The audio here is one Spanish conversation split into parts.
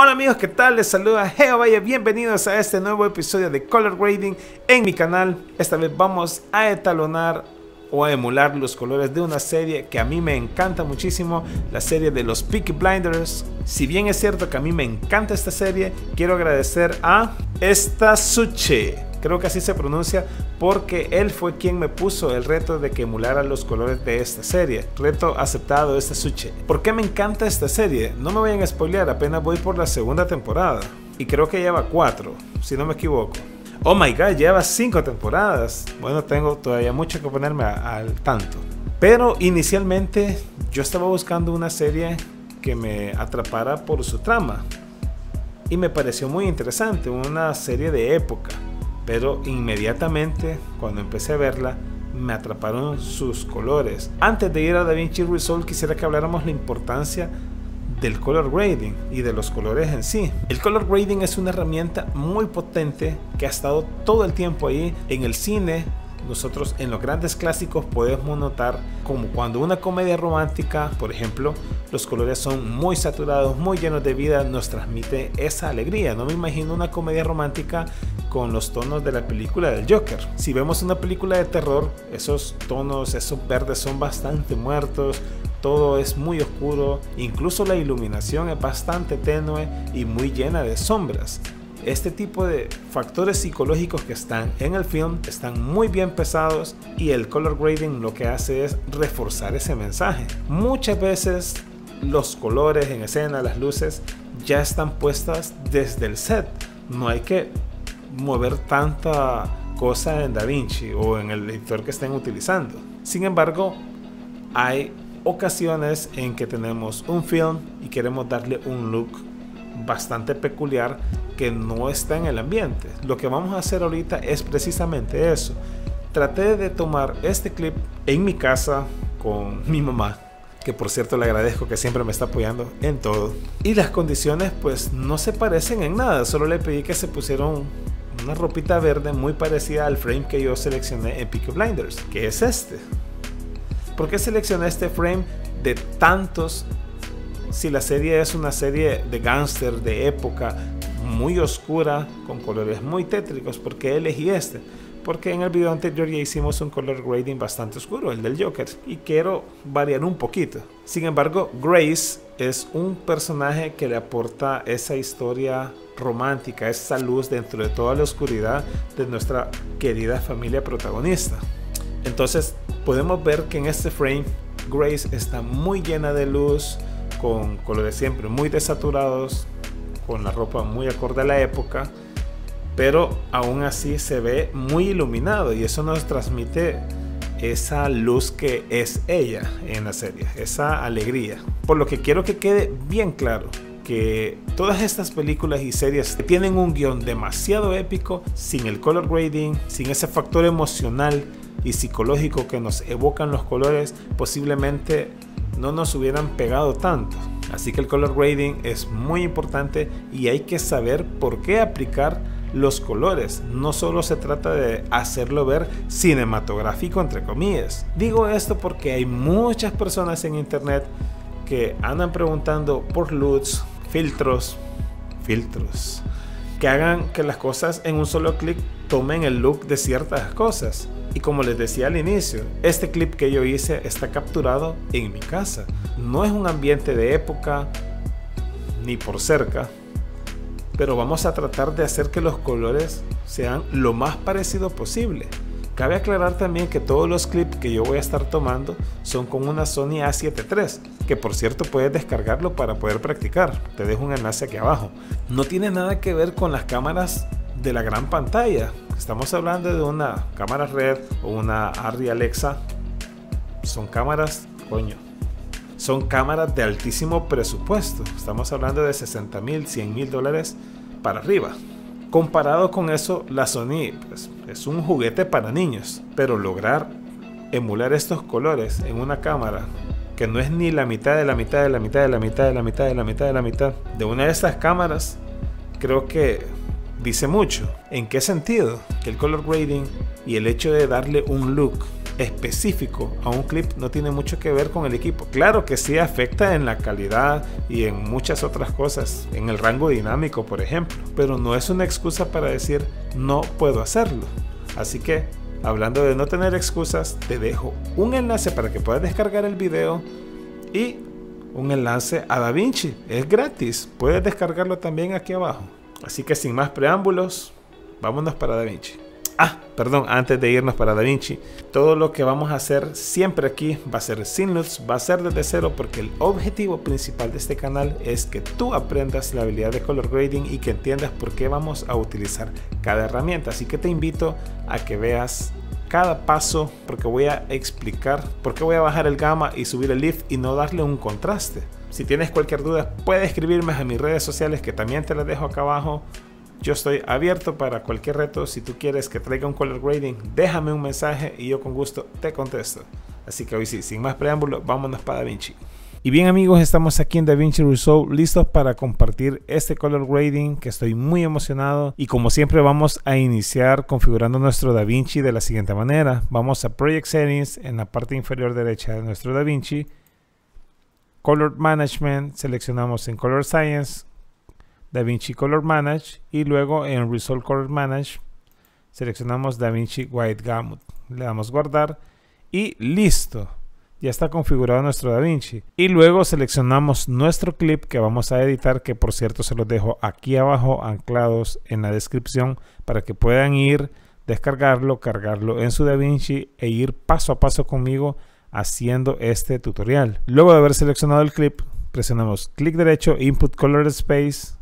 Hola amigos, ¿qué tal? Les saluda Geo Valle, bienvenidos a este nuevo episodio de Color Grading en mi canal. Esta vez vamos a etalonar o a emular los colores de una serie que a mí me encanta muchísimo, la serie de los Peaky Blinders. Si bien es cierto que a mí me encanta esta serie, quiero agradecer a esta Suche Creo que así se pronuncia porque él fue quien me puso el reto de que emulara los colores de esta serie. Reto aceptado este suche. ¿Por qué me encanta esta serie? No me vayan a spoilear, apenas voy por la segunda temporada. Y creo que lleva cuatro, si no me equivoco. Oh my god, lleva cinco temporadas. Bueno, tengo todavía mucho que ponerme al tanto. Pero inicialmente yo estaba buscando una serie que me atrapara por su trama. Y me pareció muy interesante, una serie de época pero inmediatamente cuando empecé a verla me atraparon sus colores. Antes de ir a DaVinci Resolve quisiera que habláramos la importancia del color grading y de los colores en sí. El color grading es una herramienta muy potente que ha estado todo el tiempo ahí en el cine. Nosotros en los grandes clásicos podemos notar como cuando una comedia romántica, por ejemplo, los colores son muy saturados, muy llenos de vida, nos transmite esa alegría. No me imagino una comedia romántica con los tonos de la película del Joker. Si vemos una película de terror, esos tonos, esos verdes son bastante muertos, todo es muy oscuro, incluso la iluminación es bastante tenue y muy llena de sombras. Este tipo de factores psicológicos que están en el film están muy bien pesados y el color grading lo que hace es reforzar ese mensaje. Muchas veces los colores en escena, las luces, ya están puestas desde el set. No hay que mover tanta cosa en DaVinci o en el editor que estén utilizando. Sin embargo, hay ocasiones en que tenemos un film y queremos darle un look bastante peculiar que no está en el ambiente. Lo que vamos a hacer ahorita es precisamente eso. Traté de tomar este clip en mi casa con mi mamá que por cierto le agradezco que siempre me está apoyando en todo. Y las condiciones pues no se parecen en nada, solo le pedí que se pusieron una ropita verde muy parecida al frame que yo seleccioné en Peaky Blinders, que es este. ¿Por qué seleccioné este frame de tantos si la serie es una serie de gángster de época muy oscura, con colores muy tétricos? ¿Por qué elegí este? porque en el video anterior ya hicimos un color grading bastante oscuro, el del Joker, y quiero variar un poquito. Sin embargo, Grace es un personaje que le aporta esa historia romántica, esa luz dentro de toda la oscuridad de nuestra querida familia protagonista. Entonces podemos ver que en este frame Grace está muy llena de luz, con colores siempre muy desaturados, con la ropa muy acorde a la época pero aún así se ve muy iluminado y eso nos transmite esa luz que es ella en la serie, esa alegría. Por lo que quiero que quede bien claro que todas estas películas y series tienen un guión demasiado épico, sin el color grading, sin ese factor emocional y psicológico que nos evocan los colores, posiblemente no nos hubieran pegado tanto. Así que el color grading es muy importante y hay que saber por qué aplicar los colores. No solo se trata de hacerlo ver cinematográfico, entre comillas. Digo esto porque hay muchas personas en internet que andan preguntando por LUTs, filtros, filtros, que hagan que las cosas en un solo clic tomen el look de ciertas cosas. Y como les decía al inicio, este clip que yo hice está capturado en mi casa. No es un ambiente de época, ni por cerca, pero vamos a tratar de hacer que los colores sean lo más parecido posible. Cabe aclarar también que todos los clips que yo voy a estar tomando son con una Sony A7 III, que por cierto puedes descargarlo para poder practicar, te dejo un enlace aquí abajo. No tiene nada que ver con las cámaras de la gran pantalla, estamos hablando de una cámara red o una Arri Alexa, son cámaras, coño, son cámaras de altísimo presupuesto. Estamos hablando de 60 mil, 100 mil dólares para arriba. Comparado con eso, la Sony pues, es un juguete para niños, pero lograr emular estos colores en una cámara que no es ni la mitad de la mitad de la mitad de la mitad de la mitad de la mitad de la mitad de una de estas cámaras, creo que dice mucho. ¿En qué sentido? Que el color grading y el hecho de darle un look específico a un clip no tiene mucho que ver con el equipo. Claro que sí afecta en la calidad y en muchas otras cosas, en el rango dinámico por ejemplo, pero no es una excusa para decir no puedo hacerlo. Así que, hablando de no tener excusas, te dejo un enlace para que puedas descargar el video y un enlace a DaVinci. Es gratis, puedes descargarlo también aquí abajo. Así que sin más preámbulos, vámonos para DaVinci. Ah, perdón, antes de irnos para Da Vinci, todo lo que vamos a hacer siempre aquí va a ser sin luz, va a ser desde cero porque el objetivo principal de este canal es que tú aprendas la habilidad de color grading y que entiendas por qué vamos a utilizar cada herramienta. Así que te invito a que veas cada paso porque voy a explicar por qué voy a bajar el gamma y subir el lift y no darle un contraste. Si tienes cualquier duda, puedes escribirme a mis redes sociales que también te las dejo acá abajo. Yo estoy abierto para cualquier reto. Si tú quieres que traiga un color grading, déjame un mensaje y yo con gusto te contesto. Así que hoy sí, sin más preámbulo, vámonos para DaVinci. Y bien amigos, estamos aquí en DaVinci Resolve listos para compartir este color grading que estoy muy emocionado y como siempre vamos a iniciar configurando nuestro DaVinci de la siguiente manera. Vamos a Project Settings en la parte inferior derecha de nuestro DaVinci. Color Management, seleccionamos en Color Science, DaVinci Color Manage y luego en Resolve Color Manage seleccionamos DaVinci White Gamut. Le damos guardar y listo. Ya está configurado nuestro DaVinci. Y luego seleccionamos nuestro clip que vamos a editar, que por cierto se los dejo aquí abajo anclados en la descripción para que puedan ir, descargarlo, cargarlo en su DaVinci e ir paso a paso conmigo haciendo este tutorial. Luego de haber seleccionado el clip, presionamos clic derecho, Input Color Space,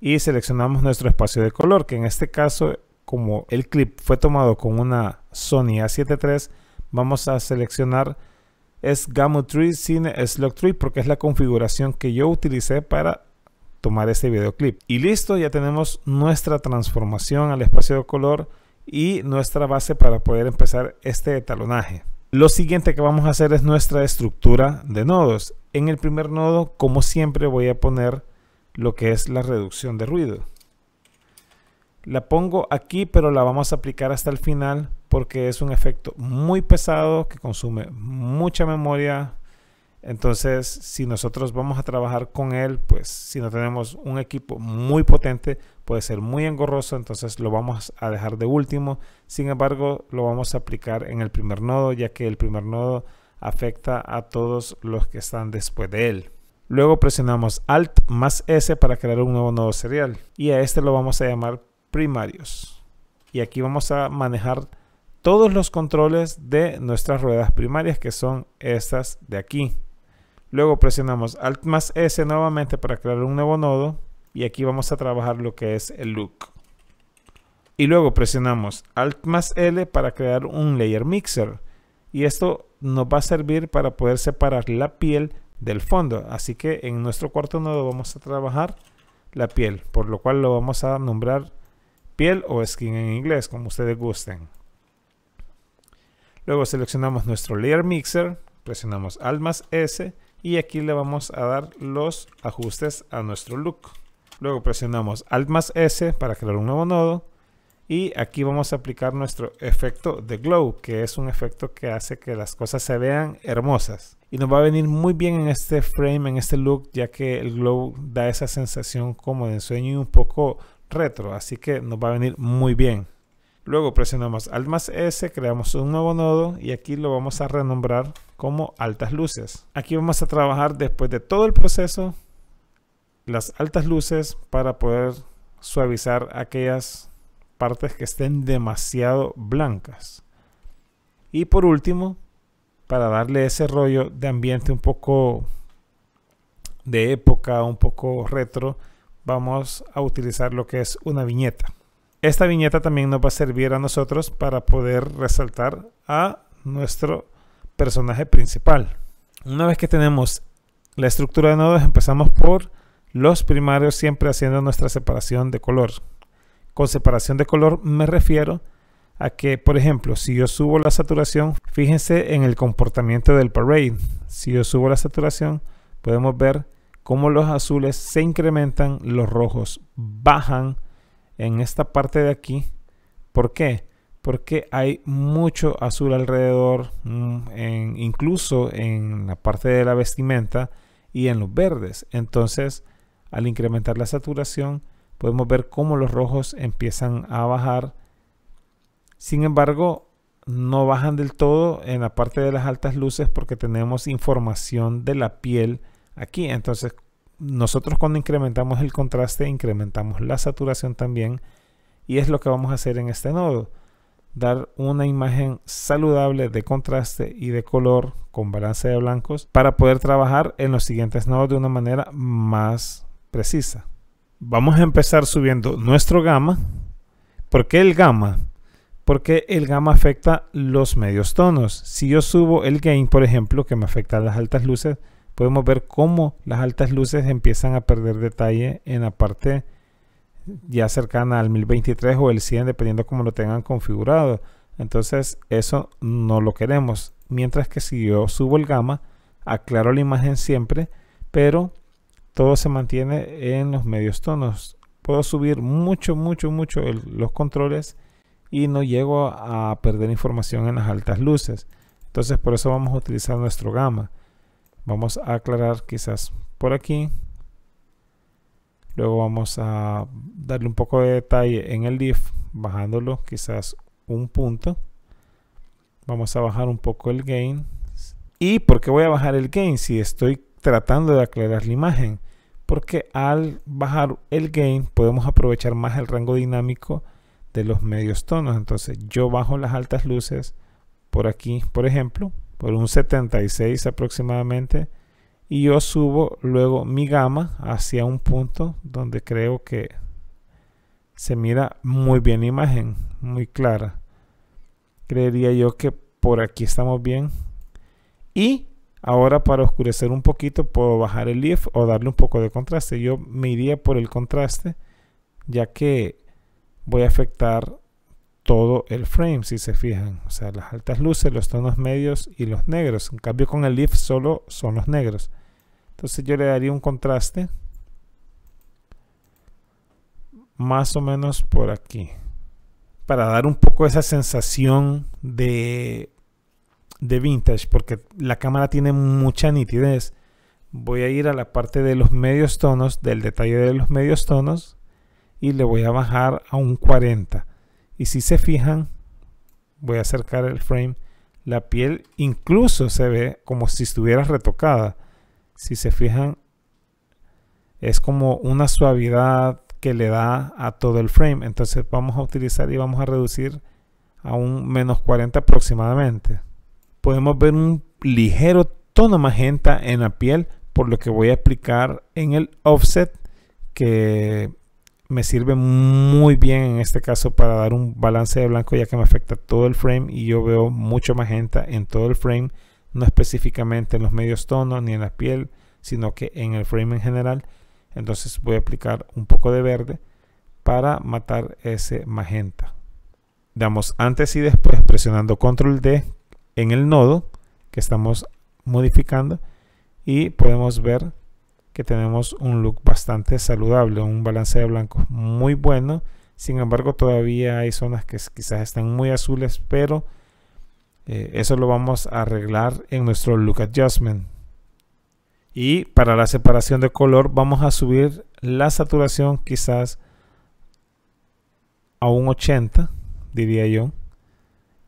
y seleccionamos nuestro espacio de color, que en este caso, como el clip fue tomado con una Sony A7 III, vamos a seleccionar es Gamut 3 Cine Slot 3 porque es la configuración que yo utilicé para tomar este videoclip. Y listo, ya tenemos nuestra transformación al espacio de color y nuestra base para poder empezar este talonaje. Lo siguiente que vamos a hacer es nuestra estructura de nodos. En el primer nodo, como siempre, voy a poner lo que es la reducción de ruido. La pongo aquí, pero la vamos a aplicar hasta el final porque es un efecto muy pesado que consume mucha memoria. Entonces, si nosotros vamos a trabajar con él, pues si no tenemos un equipo muy potente, puede ser muy engorroso, entonces lo vamos a dejar de último. Sin embargo, lo vamos a aplicar en el primer nodo, ya que el primer nodo afecta a todos los que están después de él. Luego presionamos Alt más S para crear un nuevo nodo serial y a este lo vamos a llamar primarios. Y aquí vamos a manejar todos los controles de nuestras ruedas primarias que son estas de aquí. Luego presionamos Alt más S nuevamente para crear un nuevo nodo y aquí vamos a trabajar lo que es el look. Y luego presionamos Alt más L para crear un layer mixer y esto nos va a servir para poder separar la piel del fondo. Así que en nuestro cuarto nodo vamos a trabajar la piel, por lo cual lo vamos a nombrar piel o skin en inglés, como ustedes gusten. Luego seleccionamos nuestro Layer Mixer, presionamos Alt más S y aquí le vamos a dar los ajustes a nuestro look. Luego presionamos Alt más S para crear un nuevo nodo y aquí vamos a aplicar nuestro efecto de glow que es un efecto que hace que las cosas se vean hermosas y nos va a venir muy bien en este frame en este look ya que el glow da esa sensación como de ensueño y un poco retro así que nos va a venir muy bien luego presionamos alt más s creamos un nuevo nodo y aquí lo vamos a renombrar como altas luces aquí vamos a trabajar después de todo el proceso las altas luces para poder suavizar aquellas partes que estén demasiado blancas. Y por último, para darle ese rollo de ambiente un poco de época, un poco retro, vamos a utilizar lo que es una viñeta. Esta viñeta también nos va a servir a nosotros para poder resaltar a nuestro personaje principal. Una vez que tenemos la estructura de nodos, empezamos por los primarios, siempre haciendo nuestra separación de color. Con separación de color me refiero a que, por ejemplo, si yo subo la saturación, fíjense en el comportamiento del parade. Si yo subo la saturación, podemos ver cómo los azules se incrementan, los rojos bajan en esta parte de aquí. ¿Por qué? Porque hay mucho azul alrededor, mm, incluso en la parte de la vestimenta y en los verdes. Entonces, al incrementar la saturación, podemos ver cómo los rojos empiezan a bajar. Sin embargo, no bajan del todo en la parte de las altas luces porque tenemos información de la piel aquí. Entonces, nosotros cuando incrementamos el contraste, incrementamos la saturación también. Y es lo que vamos a hacer en este nodo. Dar una imagen saludable de contraste y de color con balance de blancos para poder trabajar en los siguientes nodos de una manera más precisa vamos a empezar subiendo nuestro gamma. ¿Por qué el gamma? Porque el gamma afecta los medios tonos. Si yo subo el gain, por ejemplo, que me afecta a las altas luces, podemos ver cómo las altas luces empiezan a perder detalle en la parte ya cercana al 1023 o el 100, dependiendo cómo lo tengan configurado. Entonces, eso no lo queremos. Mientras que si yo subo el gamma, aclaro la imagen siempre, pero todo se mantiene en los medios tonos. Puedo subir mucho, mucho, mucho los controles y no llego a perder información en las altas luces. Entonces por eso vamos a utilizar nuestro gamma. Vamos a aclarar quizás por aquí. Luego vamos a darle un poco de detalle en el diff, bajándolo quizás un punto. Vamos a bajar un poco el gain. ¿Y por qué voy a bajar el gain si estoy tratando de aclarar la imagen, porque al bajar el gain podemos aprovechar más el rango dinámico de los medios tonos. Entonces yo bajo las altas luces por aquí, por ejemplo, por un 76 aproximadamente, y yo subo luego mi gama hacia un punto donde creo que se mira muy bien la imagen, muy clara. Creería yo que por aquí estamos bien. Y Ahora para oscurecer un poquito puedo bajar el lift o darle un poco de contraste. Yo me iría por el contraste ya que voy a afectar todo el frame si se fijan. O sea, las altas luces, los tonos medios y los negros. En cambio con el lift solo son los negros. Entonces yo le daría un contraste más o menos por aquí para dar un poco esa sensación de de vintage, porque la cámara tiene mucha nitidez, voy a ir a la parte de los medios tonos, del detalle de los medios tonos, y le voy a bajar a un 40. Y si se fijan, voy a acercar el frame, la piel incluso se ve como si estuviera retocada. Si se fijan, es como una suavidad que le da a todo el frame. Entonces vamos a utilizar y vamos a reducir a un menos 40 aproximadamente podemos ver un ligero tono magenta en la piel, por lo que voy a aplicar en el offset que me sirve muy bien en este caso para dar un balance de blanco ya que me afecta todo el frame y yo veo mucho magenta en todo el frame, no específicamente en los medios tonos ni en la piel, sino que en el frame en general. Entonces voy a aplicar un poco de verde para matar ese magenta. Damos antes y después presionando control D en el nodo que estamos modificando y podemos ver que tenemos un look bastante saludable, un balance de blancos muy bueno. Sin embargo, todavía hay zonas que quizás están muy azules, pero eh, eso lo vamos a arreglar en nuestro look adjustment. Y para la separación de color vamos a subir la saturación quizás a un 80, diría yo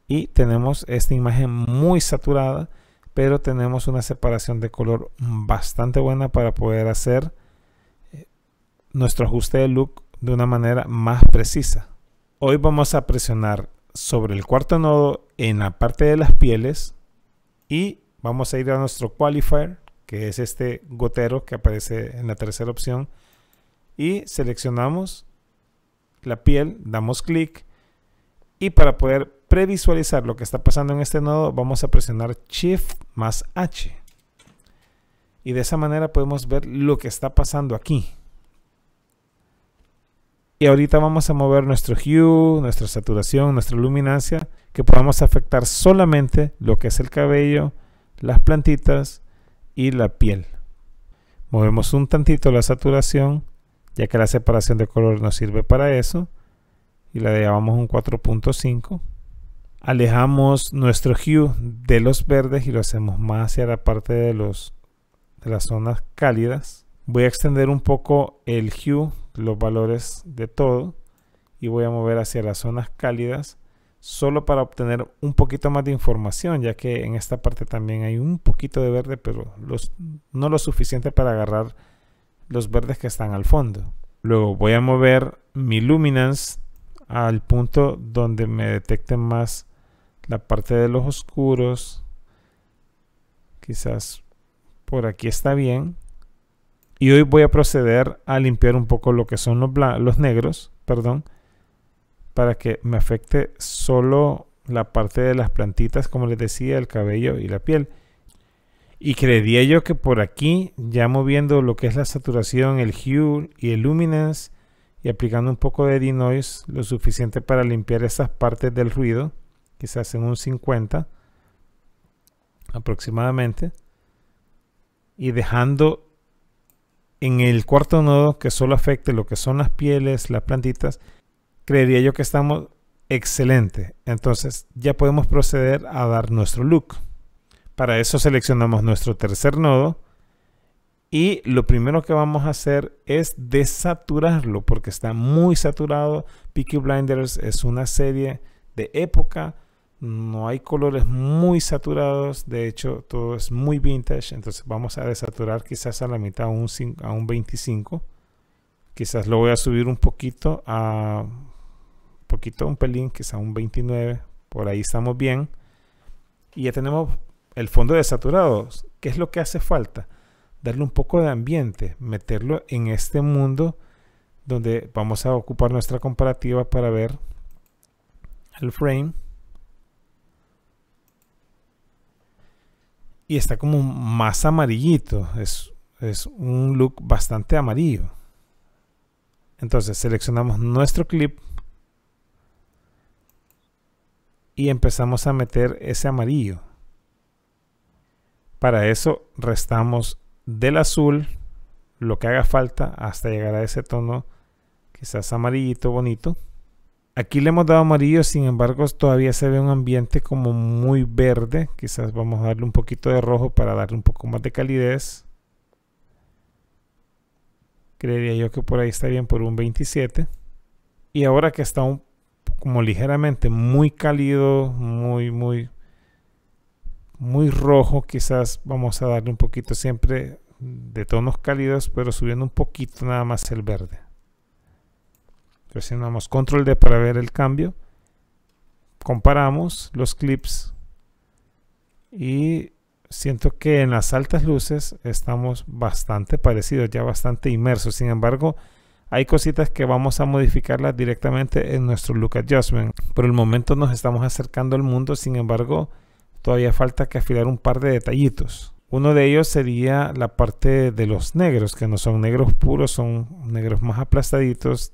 y tenemos esta imagen muy saturada pero tenemos una separación de color bastante buena para poder hacer eh, nuestro ajuste de look de una manera más precisa. Hoy vamos a presionar sobre el cuarto nodo en la parte de las pieles y vamos a ir a nuestro qualifier que es este gotero que aparece en la tercera opción y seleccionamos la piel, damos clic y para poder previsualizar lo que está pasando en este nodo, vamos a presionar Shift más H. Y de esa manera podemos ver lo que está pasando aquí. Y ahorita vamos a mover nuestro hue, nuestra saturación, nuestra luminancia, que podamos afectar solamente lo que es el cabello, las plantitas y la piel. Movemos un tantito la saturación, ya que la separación de color nos sirve para eso. Y la llevamos un 4.5 alejamos nuestro hue de los verdes y lo hacemos más hacia la parte de, los, de las zonas cálidas. Voy a extender un poco el hue, los valores de todo y voy a mover hacia las zonas cálidas solo para obtener un poquito más de información ya que en esta parte también hay un poquito de verde pero no lo suficiente para agarrar los verdes que están al fondo. Luego voy a mover mi luminance al punto donde me detecten más la parte de los oscuros quizás por aquí está bien y hoy voy a proceder a limpiar un poco lo que son los, negros perdón para que me afecte solo la parte de las plantitas como les decía el cabello y la piel y creería yo que por aquí ya moviendo lo que es la saturación el hue y el luminance y aplicando un poco de denoise lo suficiente para limpiar esas partes del ruido quizás en un 50 aproximadamente, y dejando en el cuarto nodo que solo afecte lo que son las pieles, las plantitas, creería yo que estamos excelente. Entonces ya podemos proceder a dar nuestro look. Para eso seleccionamos nuestro tercer nodo y lo primero que vamos a hacer es desaturarlo porque está muy saturado. Peaky Blinders es una serie de época no hay colores muy saturados, de hecho todo es muy vintage, entonces vamos a desaturar quizás a la mitad a un, a un 25, quizás lo voy a subir un poquito a poquito, un pelín, quizás a un 29, por ahí estamos bien y ya tenemos el fondo desaturado, ¿qué es lo que hace falta? Darle un poco de ambiente, meterlo en este mundo donde vamos a ocupar nuestra comparativa para ver el frame y está como más amarillito. Es, es un look bastante amarillo. Entonces seleccionamos nuestro clip y empezamos a meter ese amarillo. Para eso restamos del azul lo que haga falta hasta llegar a ese tono quizás amarillito bonito. Aquí le hemos dado amarillo, sin embargo todavía se ve un ambiente como muy verde. Quizás vamos a darle un poquito de rojo para darle un poco más de calidez. Creería yo que por ahí está bien por un 27. Y ahora que está como ligeramente muy cálido, muy, muy, muy rojo, quizás vamos a darle un poquito siempre de tonos cálidos, pero subiendo un poquito nada más el verde presionamos control D para ver el cambio comparamos los clips y siento que en las altas luces estamos bastante parecidos, ya bastante inmersos. Sin embargo, hay cositas que vamos a modificarlas directamente en nuestro look adjustment. Por el momento nos estamos acercando al mundo, sin embargo, todavía falta que afilar un par de detallitos. Uno de ellos sería la parte de los negros, que no son negros puros, son negros más aplastaditos,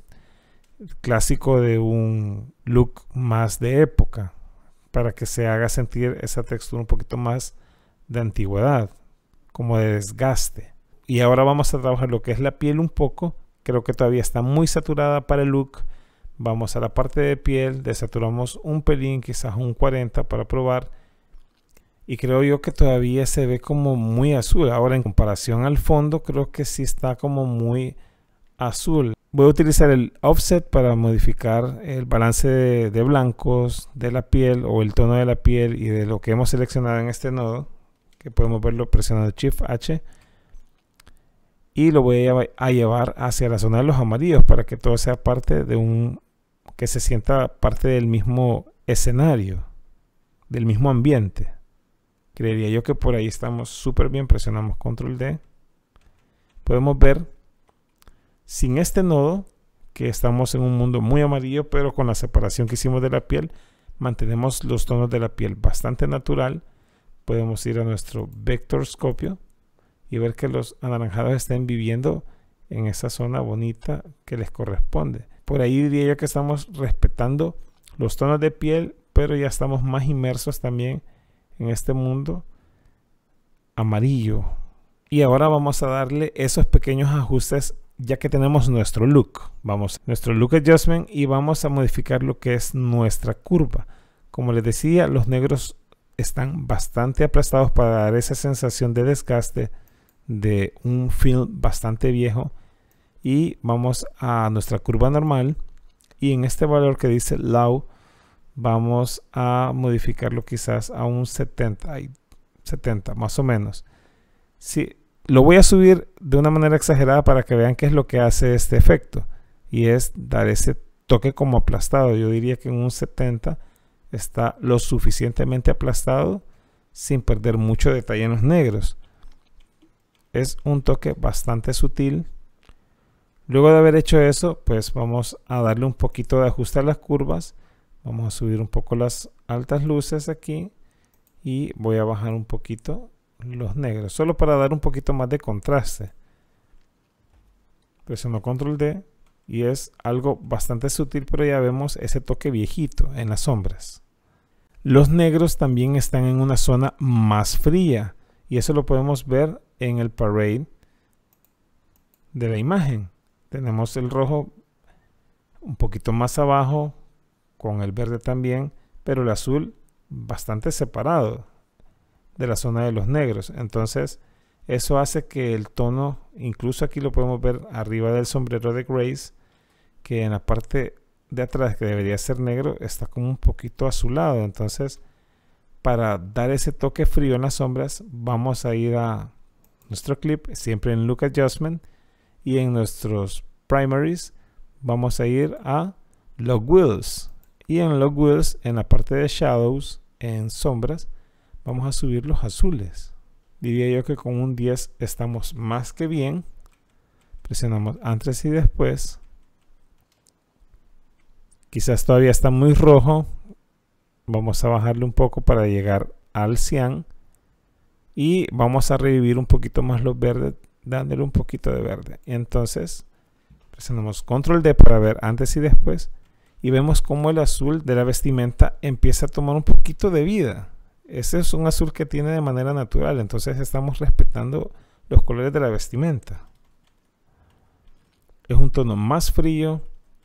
clásico de un look más de época, para que se haga sentir esa textura un poquito más de antigüedad, como de desgaste. Y ahora vamos a trabajar lo que es la piel un poco, creo que todavía está muy saturada para el look. Vamos a la parte de piel, desaturamos un pelín, quizás un 40 para probar. Y creo yo que todavía se ve como muy azul. Ahora en comparación al fondo creo que sí está como muy azul Voy a utilizar el offset para modificar el balance de, blancos de la piel o el tono de la piel y de lo que hemos seleccionado en este nodo, que podemos verlo presionando Shift H. Y lo voy a llevar hacia la zona de los amarillos para que todo sea parte de un... que se sienta parte del mismo escenario, del mismo ambiente. Creería yo que por ahí estamos súper bien. Presionamos Control D. Podemos ver sin este nodo, que estamos en un mundo muy amarillo, pero con la separación que hicimos de la piel, mantenemos los tonos de la piel bastante natural. Podemos ir a nuestro vectorscopio y ver que los anaranjados estén viviendo en esa zona bonita que les corresponde. Por ahí diría yo que estamos respetando los tonos de piel, pero ya estamos más inmersos también en este mundo amarillo. Y ahora vamos a darle esos pequeños ajustes ya que tenemos nuestro look, vamos, a nuestro look adjustment y vamos a modificar lo que es nuestra curva. Como les decía, los negros están bastante aplastados para dar esa sensación de desgaste de un film bastante viejo. Y vamos a nuestra curva normal y en este valor que dice low vamos a modificarlo quizás a un 70, 70 más o menos. Si lo voy a subir de una manera exagerada para que vean qué es lo que hace este efecto. Y es dar ese toque como aplastado. Yo diría que en un 70 está lo suficientemente aplastado sin perder mucho detalle en los negros. Es un toque bastante sutil. Luego de haber hecho eso, pues vamos a darle un poquito de ajuste a las curvas. Vamos a subir un poco las altas luces aquí y voy a bajar un poquito los negros, solo para dar un poquito más de contraste. Presiono control D y es algo bastante sutil, pero ya vemos ese toque viejito en las sombras. Los negros también están en una zona más fría y eso lo podemos ver en el parade de la imagen. Tenemos el rojo un poquito más abajo, con el verde también, pero el azul bastante separado de la zona de los negros. Entonces, eso hace que el tono, incluso aquí lo podemos ver arriba del sombrero de Grace, que en la parte de atrás, que debería ser negro, está como un poquito azulado. Entonces, para dar ese toque frío en las sombras, vamos a ir a nuestro clip, siempre en Look Adjustment, y en nuestros primaries, vamos a ir a Log Wheels. Y en Log Wheels, en la parte de Shadows, en sombras, vamos a subir los azules. Diría yo que con un 10 estamos más que bien. Presionamos antes y después. Quizás todavía está muy rojo. Vamos a bajarle un poco para llegar al cian. Y vamos a revivir un poquito más los verdes, dándole un poquito de verde. Entonces, presionamos control D para ver antes y después. Y vemos cómo el azul de la vestimenta empieza a tomar un poquito de vida ese es un azul que tiene de manera natural, entonces estamos respetando los colores de la vestimenta. Es un tono más frío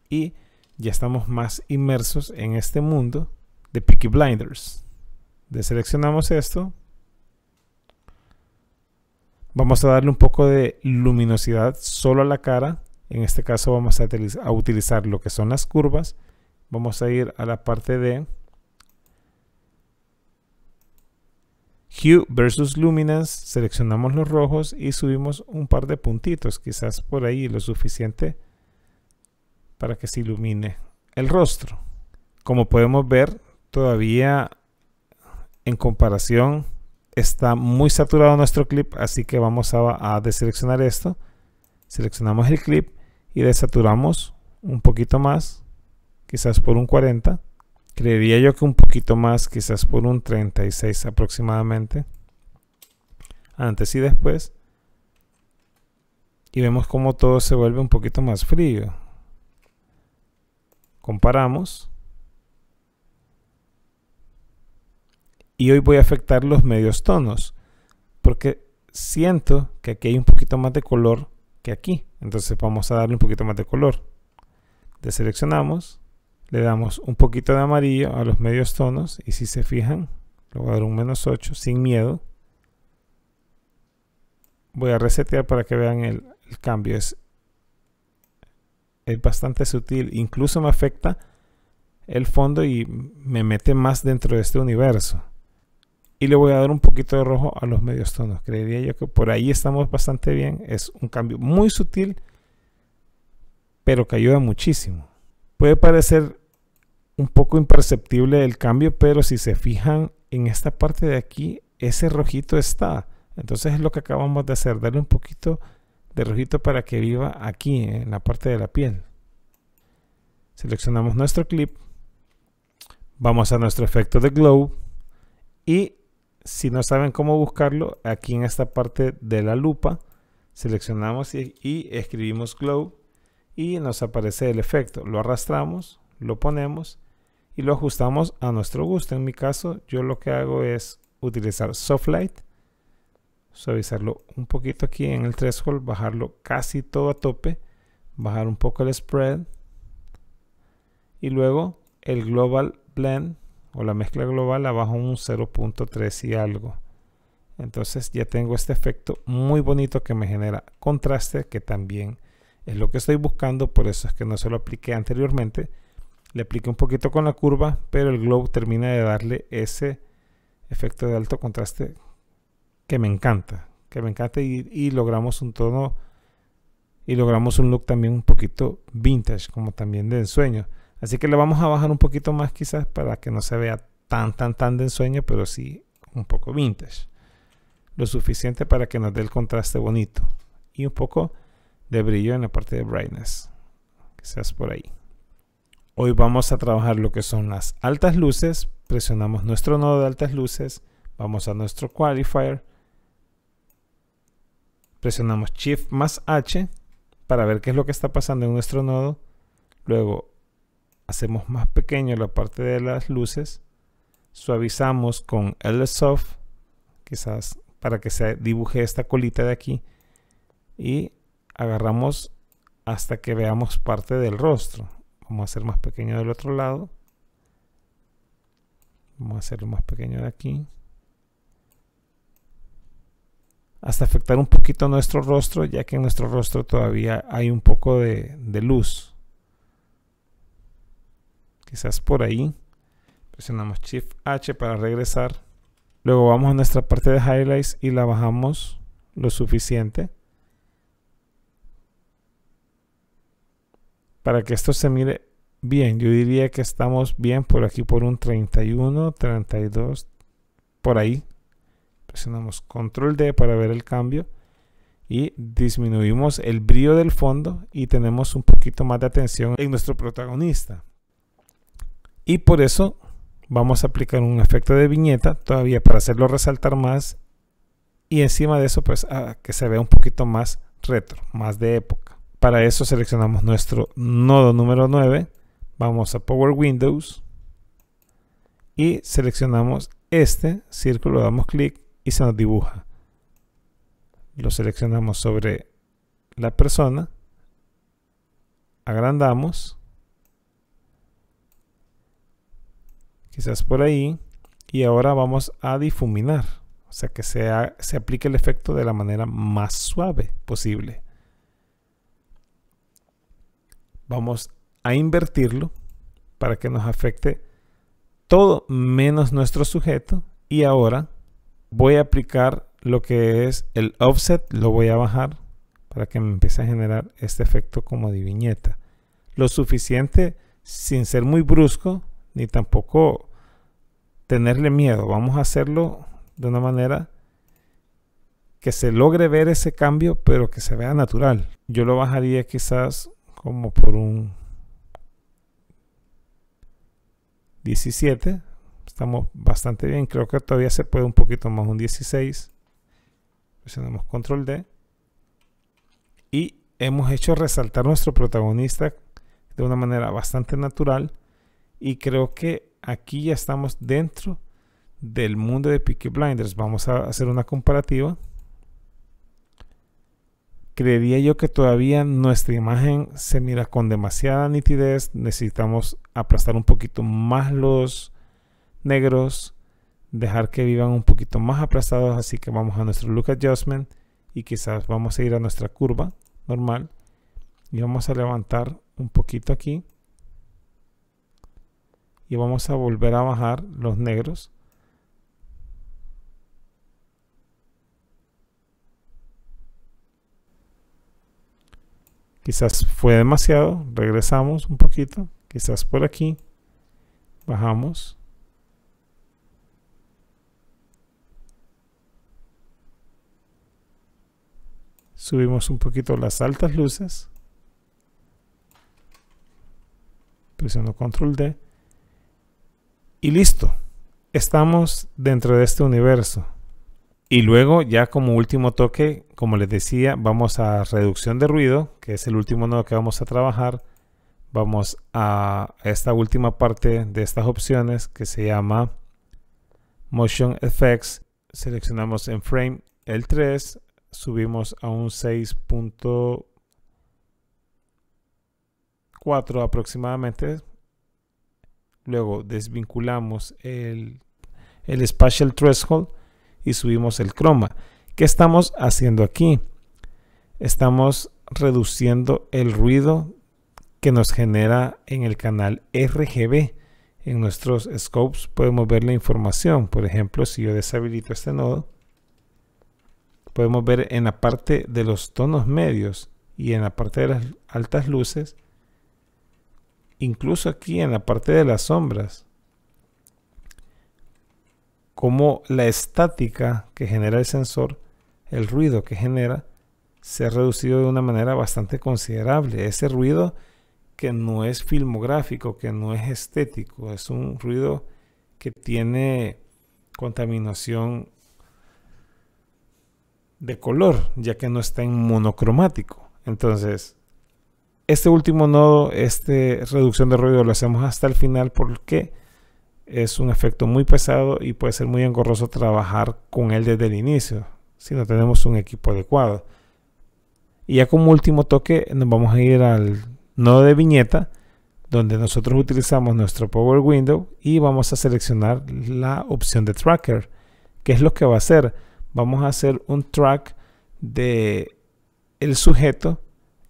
y ya estamos más inmersos en este mundo de Peaky Blinders. Deseleccionamos esto. Vamos a darle un poco de luminosidad solo a la cara. En este caso vamos a utilizar lo que son las curvas. Vamos a ir a la parte de Hue versus Luminance, seleccionamos los rojos y subimos un par de puntitos, quizás por ahí lo suficiente para que se ilumine el rostro. Como podemos ver, todavía en comparación está muy saturado nuestro clip, así que vamos a, a deseleccionar esto. Seleccionamos el clip y desaturamos un poquito más, quizás por un 40%. Creería yo que un poquito más, quizás por un 36 aproximadamente. Antes y después. Y vemos cómo todo se vuelve un poquito más frío. Comparamos. Y hoy voy a afectar los medios tonos. Porque siento que aquí hay un poquito más de color que aquí. Entonces vamos a darle un poquito más de color. Deseleccionamos. Le damos un poquito de amarillo a los medios tonos y si se fijan, le voy a dar un menos 8 sin miedo. Voy a resetear para que vean el, cambio. Es, es bastante sutil, incluso me afecta el fondo y me mete más dentro de este universo. Y le voy a dar un poquito de rojo a los medios tonos. Creería yo que por ahí estamos bastante bien. Es un cambio muy sutil, pero que ayuda muchísimo. Puede parecer un poco imperceptible el cambio, pero si se fijan en esta parte de aquí, ese rojito está. Entonces es lo que acabamos de hacer, darle un poquito de rojito para que viva aquí, en la parte de la piel. Seleccionamos nuestro clip, vamos a nuestro efecto de glow y si no saben cómo buscarlo, aquí en esta parte de la lupa, seleccionamos y, y escribimos glow y nos aparece el efecto. Lo arrastramos, lo ponemos y lo ajustamos a nuestro gusto. En mi caso, yo lo que hago es utilizar soft light suavizarlo un poquito aquí en el threshold, bajarlo casi todo a tope, bajar un poco el spread y luego el global blend o la mezcla global abajo un 0.3 y algo. Entonces ya tengo este efecto muy bonito que me genera contraste, que también es lo que estoy buscando, por eso es que no se lo apliqué anteriormente, le apliqué un poquito con la curva, pero el glow termina de darle ese efecto de alto contraste que me encanta. Que me encanta y, logramos un tono y logramos un look también un poquito vintage, como también de ensueño. Así que le vamos a bajar un poquito más quizás para que no se vea tan, tan, tan de ensueño, pero sí un poco vintage. Lo suficiente para que nos dé el contraste bonito. Y un poco de brillo en la parte de brightness. Quizás por ahí. Hoy vamos a trabajar lo que son las altas luces. Presionamos nuestro nodo de altas luces. Vamos a nuestro qualifier. Presionamos Shift más H para ver qué es lo que está pasando en nuestro nodo. Luego hacemos más pequeño la parte de las luces. Suavizamos con LSoft, quizás para que se dibuje esta colita de aquí. Y agarramos hasta que veamos parte del rostro vamos a hacer más pequeño del otro lado vamos a hacerlo más pequeño de aquí hasta afectar un poquito nuestro rostro ya que en nuestro rostro todavía hay un poco de, luz quizás por ahí presionamos shift h para regresar luego vamos a nuestra parte de highlights y la bajamos lo suficiente Para que esto se mire bien, yo diría que estamos bien por aquí por un 31, 32, por ahí. Presionamos control D para ver el cambio y disminuimos el brillo del fondo y tenemos un poquito más de atención en nuestro protagonista. Y por eso vamos a aplicar un efecto de viñeta todavía para hacerlo resaltar más y encima de eso pues que se vea un poquito más retro, más de época. Para eso seleccionamos nuestro nodo número 9, vamos a Power Windows y seleccionamos este círculo, damos clic y se nos dibuja. Lo seleccionamos sobre la persona, agrandamos, quizás por ahí, y ahora vamos a difuminar, o sea que se, se aplique el efecto de la manera más suave posible vamos a invertirlo para que nos afecte todo menos nuestro sujeto y ahora voy a aplicar lo que es el offset, lo voy a bajar para que me empiece a generar este efecto como de viñeta. Lo suficiente sin ser muy brusco ni tampoco tenerle miedo. Vamos a hacerlo de una manera que se logre ver ese cambio pero que se vea natural. Yo lo bajaría quizás como por un 17. Estamos bastante bien. Creo que todavía se puede un poquito más, un 16. Presionamos control D. Y hemos hecho resaltar nuestro protagonista de una manera bastante natural. Y creo que aquí ya estamos dentro del mundo de Peaky Blinders. Vamos a hacer una comparativa creería yo que todavía nuestra imagen se mira con demasiada nitidez. Necesitamos aplastar un poquito más los negros, dejar que vivan un poquito más aplastados. Así que vamos a nuestro look adjustment y quizás vamos a ir a nuestra curva normal y vamos a levantar un poquito aquí y vamos a volver a bajar los negros Quizás fue demasiado. Regresamos un poquito. Quizás por aquí. Bajamos. Subimos un poquito las altas luces. Presiono control D. Y listo. Estamos dentro de este universo. Y luego, ya como último toque, como les decía, vamos a reducción de ruido, que es el último nodo que vamos a trabajar. Vamos a esta última parte de estas opciones que se llama Motion Effects. Seleccionamos en frame el 3, subimos a un 6.4 aproximadamente. Luego desvinculamos el, el Spatial Threshold y subimos el croma. ¿Qué estamos haciendo aquí? Estamos reduciendo el ruido que nos genera en el canal RGB. En nuestros scopes podemos ver la información. Por ejemplo, si yo deshabilito este nodo, podemos ver en la parte de los tonos medios y en la parte de las altas luces, incluso aquí en la parte de las sombras, como la estática que genera el sensor, el ruido que genera, se ha reducido de una manera bastante considerable. Ese ruido que no es filmográfico, que no es estético, es un ruido que tiene contaminación de color, ya que no está en monocromático. Entonces, este último nodo, esta reducción de ruido lo hacemos hasta el final porque es un efecto muy pesado y puede ser muy engorroso trabajar con él desde el inicio, si no tenemos un equipo adecuado. Y ya como último toque nos vamos a ir al nodo de viñeta, donde nosotros utilizamos nuestro Power Window y vamos a seleccionar la opción de Tracker. ¿Qué es lo que va a hacer? Vamos a hacer un track de el sujeto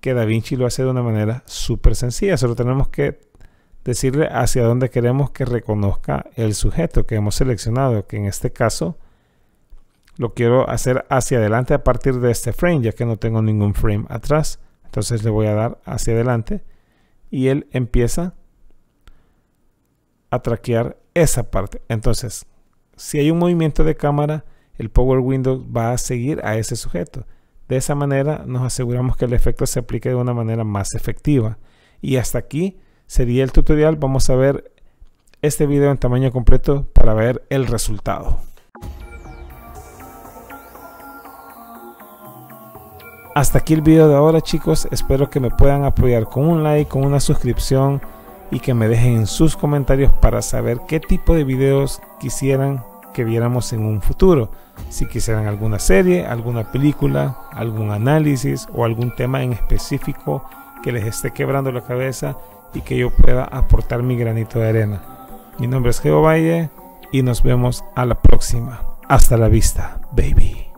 que DaVinci lo hace de una manera súper sencilla. Solo tenemos que decirle hacia dónde queremos que reconozca el sujeto que hemos seleccionado, que en este caso lo quiero hacer hacia adelante a partir de este frame, ya que no tengo ningún frame atrás. Entonces le voy a dar hacia adelante y él empieza a traquear esa parte. Entonces, si hay un movimiento de cámara, el Power Window va a seguir a ese sujeto. De esa manera nos aseguramos que el efecto se aplique de una manera más efectiva. Y hasta aquí sería el tutorial. Vamos a ver este video en tamaño completo para ver el resultado. Hasta aquí el video de ahora chicos, espero que me puedan apoyar con un like, con una suscripción y que me dejen sus comentarios para saber qué tipo de videos quisieran que viéramos en un futuro. Si quisieran alguna serie, alguna película, algún análisis o algún tema en específico que les esté quebrando la cabeza y que yo pueda aportar mi granito de arena. Mi nombre es Geo Valle y nos vemos a la próxima. Hasta la vista, baby.